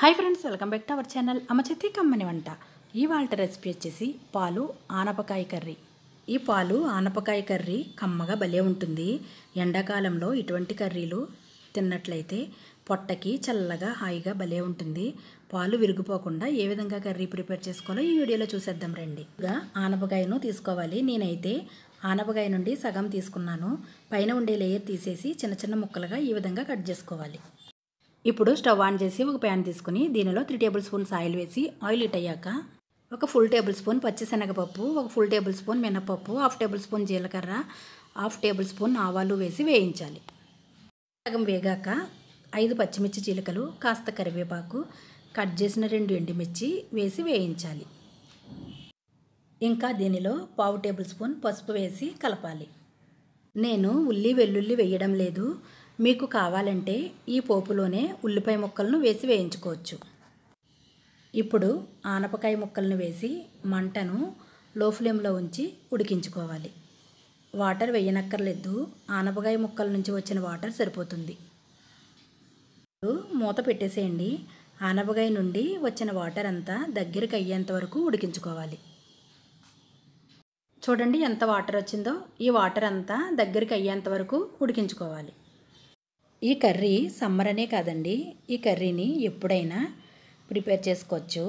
hi friends welcome back to our channel అమ్మచేతి కమ్మని వంట ఇవాళ రెసిపీ వచ్చేసి పాలు ఆనపకాయ కర్రీ ఈ పాలు ఆనపకాయ కర్రీ కమ్మగా భలే ఉంటుంది ఎండాకాలంలో ఇటువంటి కర్రీలు తిన్నట్లయితే పొట్టకి చల్లగా హాయిగా భలే ఉంటుంది పాలు విరిగిపోకుండా ఏ విధంగా కర్రీ ప్రిపేర్ చేసుకోవాలో ఈ వీడియోలో చూసేద్దాం రండి ఆనపకాయను తీసుకోవాలి నేనైతే ఆనపకాయ నుండి సగం తీసుకున్నాను పైన ఉండే లేయర్ తీసేసి చిన్న చిన్న ముక్కలుగా ఈ విధంగా కట్ చేసుకోవాలి ఇప్పుడు స్టవ్ ఆన్ చేసి ఒక ప్యాన్ తీసుకుని దీనిలో త్రీ టేబుల్ స్పూన్స్ ఆయిల్ వేసి ఆయిల్ ఇట్ అయ్యాక ఒక ఫుల్ టేబుల్ స్పూన్ పచ్చిశనగపప్పు ఒక ఫుల్ టేబుల్ స్పూన్ మినపప్పు హాఫ్ టేబుల్ స్పూన్ జీలకర్ర హాఫ్ టేబుల్ స్పూన్ ఆవాలు వేసి వేయించాలి సగం వేగాక ఐదు పచ్చిమిర్చి చీలకలు కాస్త కరివేపాకు కట్ చేసిన రెండు ఎండుమిర్చి వేసి వేయించాలి ఇంకా దీనిలో పావు టేబుల్ స్పూన్ పసుపు వేసి కలపాలి నేను ఉల్లి వెల్లుల్లి వేయడం లేదు మీకు కావాలంటే ఈ పోపులోనే ఉల్లిపాయ ముక్కలను వేసి వేయించుకోవచ్చు ఇప్పుడు ఆనపకాయ ముక్కలను వేసి మంటను లో ఫ్లేమ్లో ఉంచి ఉడికించుకోవాలి వాటర్ వేయనక్కర్లేదు ఆనపకాయ ముక్కల నుంచి వచ్చిన వాటర్ సరిపోతుంది మూత పెట్టేసేయండి ఆనపకాయ నుండి వచ్చిన వాటర్ అంతా దగ్గరికి అయ్యేంత వరకు ఉడికించుకోవాలి చూడండి ఎంత వాటర్ వచ్చిందో ఈ వాటర్ అంతా దగ్గరికి అయ్యేంత వరకు ఉడికించుకోవాలి ఈ కర్రీ సమ్మర్ అనే కాదండి ఈ కర్రీని ఎప్పుడైనా ప్రిపేర్ చేసుకోవచ్చు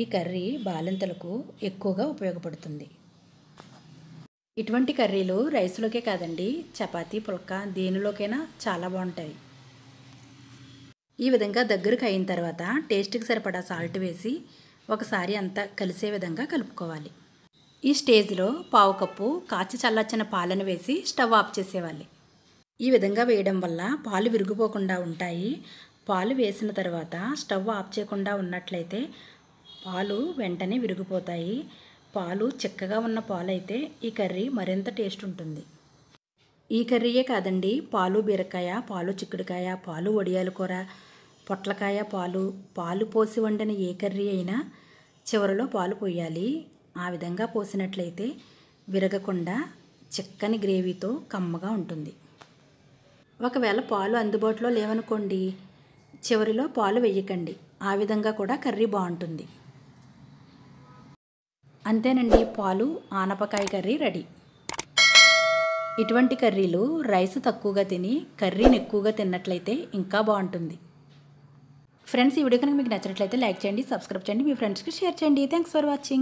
ఈ కర్రీ బాలింతలకు ఎక్కువగా ఉపయోగపడుతుంది ఇటువంటి కర్రీలు రైస్లోకే కాదండి చపాతీ పుల్క దేనిలోకైనా చాలా బాగుంటాయి ఈ విధంగా దగ్గరకు అయిన తర్వాత టేస్ట్కి సరిపడా సాల్ట్ వేసి ఒకసారి అంతా కలిసే విధంగా కలుపుకోవాలి ఈ స్టేజ్లో పావు కప్పు కాచి చల్లచ్చిన పాలను వేసి స్టవ్ ఆఫ్ చేసేవాళ్ళు ఈ విధంగా వేయడం వల్ల పాలు విరిగిపోకుండా ఉంటాయి పాలు వేసిన తర్వాత స్టవ్ ఆఫ్ చేయకుండా ఉన్నట్లయితే పాలు వెంటనే విరిగిపోతాయి పాలు చిక్కగా ఉన్న పాలైతే ఈ కర్రీ మరింత టేస్ట్ ఉంటుంది ఈ కర్రీయే కాదండి పాలు బీరకాయ పాలు చిక్కుడుకాయ పాలు వడియాల కూర పొట్లకాయ పాలు పాలు పోసి వండిన ఏ కర్రీ అయినా చివరిలో పాలు పోయాలి ఆ విధంగా పోసినట్లయితే విరగకుండా చిక్కని గ్రేవీతో కమ్మగా ఉంటుంది ఒకవేళ పాలు అందుబాటులో లేవనుకోండి చివరిలో పాలు వేయకండి ఆ విధంగా కూడా కర్రీ బాగుంటుంది అంతేనండి పాలు ఆనపకాయ కర్రీ రెడీ ఇటువంటి కర్రీలు రైస్ తక్కువగా తిని కర్రీని ఎక్కువగా తిన్నట్లయితే ఇంకా బాగుంటుంది ఫ్రెండ్స్ ఈ వీడియో కనుక మీకు నచ్చినట్లయితే లైక్ చేయండి సబ్స్క్రైబ్ చేయండి మీ ఫ్రెండ్స్కి షేర్ చేయండి థ్యాంక్స్ ఫర్ వాచింగ్